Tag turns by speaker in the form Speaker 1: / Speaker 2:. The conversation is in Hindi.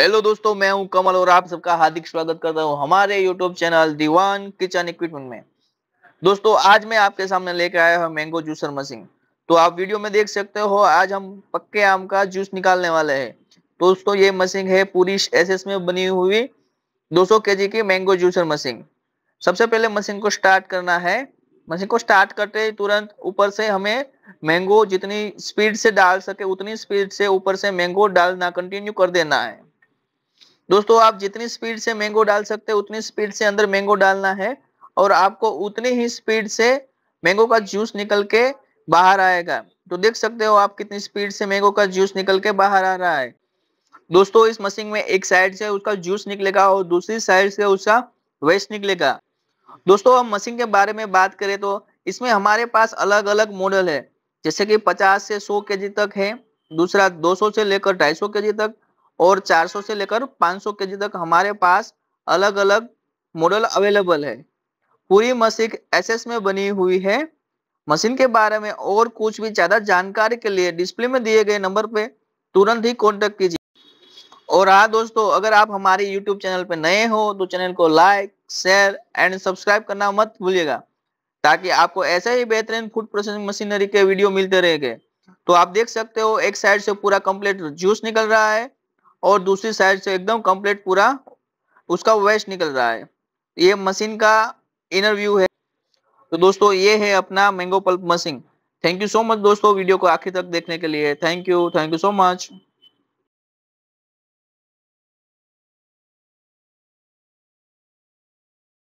Speaker 1: हेलो दोस्तों मैं हूं कमल और आप सबका हार्दिक स्वागत करता हूं हमारे YouTube channel Diwan kitchen equipment में दोस्तों आज मैं आपके सामने लेकर आया हूं मैंगो जूसर मशीन तो आप वीडियो में देख सकते हो आज हम पक्के आम का जूस निकालने वाले हैं दोस्तों ये मशीन है पूरी एस में बनी हुई दो सौ की मैंगो जूसर मशीन सबसे पहले मशीन को स्टार्ट करना है मशीन को स्टार्ट करते तुरंत ऊपर से हमें मैंगो जितनी स्पीड से डाल सके उतनी स्पीड से ऊपर से मैंगो डालना कंटिन्यू कर देना है दोस्तों आप जितनी स्पीड से मैंगो डाल सकते हैं उतनी स्पीड से अंदर मैंगो डालना है और आपको उतनी ही स्पीड से मैंगो का जूस निकल के बाहर आएगा तो देख सकते हो आप कितनी स्पीड से मैंगो का जूस निकल के बाहर आ रहा है दोस्तों इस मशीन में एक साइड से उसका जूस निकलेगा और दूसरी साइड से उसका वेस्ट निकलेगा दोस्तों हम मशीन के बारे में बात करें तो इसमें हमारे पास अलग अलग मॉडल है जैसे कि 50 से 100 के तक है दूसरा 200 से लेकर 250 के तक और 400 से लेकर 500 केजी तक हमारे पास अलग अलग मॉडल अवेलेबल है पूरी मशीन एसएस में बनी हुई है मशीन के बारे में और कुछ भी ज्यादा जानकारी के लिए डिस्प्ले में दिए गए नंबर पे तुरंत ही कॉन्टेक्ट कीजिए और हाँ दोस्तों अगर आप हमारे YouTube चैनल पे नए हो तो चैनल को लाइक शेयर एंड सब्सक्राइब करना मत भूलिएगा ताकि आपको ऐसे ही बेहतरीन फूड प्रोसेसिंग मशीनरी के वीडियो मिलते रहेंगे तो आप देख सकते हो एक साइड से पूरा कंप्लीट जूस निकल रहा है और दूसरी साइड से एकदम कंप्लीट पूरा उसका वेस्ट निकल रहा है ये मशीन का इनर व्यू है तो दोस्तों ये है अपना mango pulp machine thank you so much दोस्तों वीडियो को आखिर तक देखने के लिए thank you thank you so much